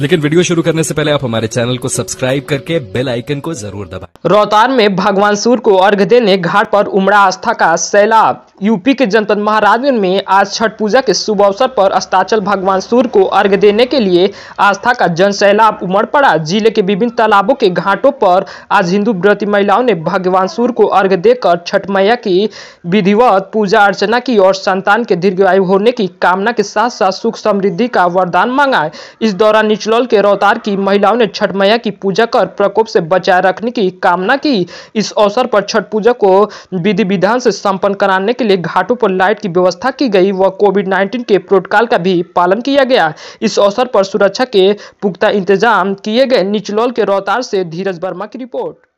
लेकिन वीडियो शुरू करने से पहले आप हमारे चैनल को सब्सक्राइब करके बेल आइकन को जरूर दबाएं। रोहतान में भगवान सूर्य को अर्घ देने घाट पर उमड़ा आस्था का सैलाब यूपी के जनपद महाराजगंज में आज छठ पूजा के शुभ अवसर पर अस्ताचल भगवान सूर्य को अर्घ देने के लिए आस्था का जन सैलाब उमड़ पड़ा जिले के विभिन्न तालाबों के घाटों पर आज हिंदू व्रती महिलाओं ने भगवान सूर्य को अर्घ देकर छठ मैया की विधिवत पूजा अर्चना की और संतान के दीर्घायु होने की कामना के साथ साथ सुख समृद्धि का वरदान मांगा इस दौरान बिचलौल के रोहतार की महिलाओं ने छठ मैया की पूजा कर प्रकोप से बचाए रखने की कामना की इस अवसर पर छठ पूजा को विधि विधान से संपन्न कराने के लिए घाटों पर लाइट की व्यवस्था की गई व कोविड नाइन्टीन के प्रोटोकॉल का भी पालन किया गया इस अवसर पर सुरक्षा के पुख्ता इंतजाम किए गए निचलौल के रोहतार से धीरज वर्मा की रिपोर्ट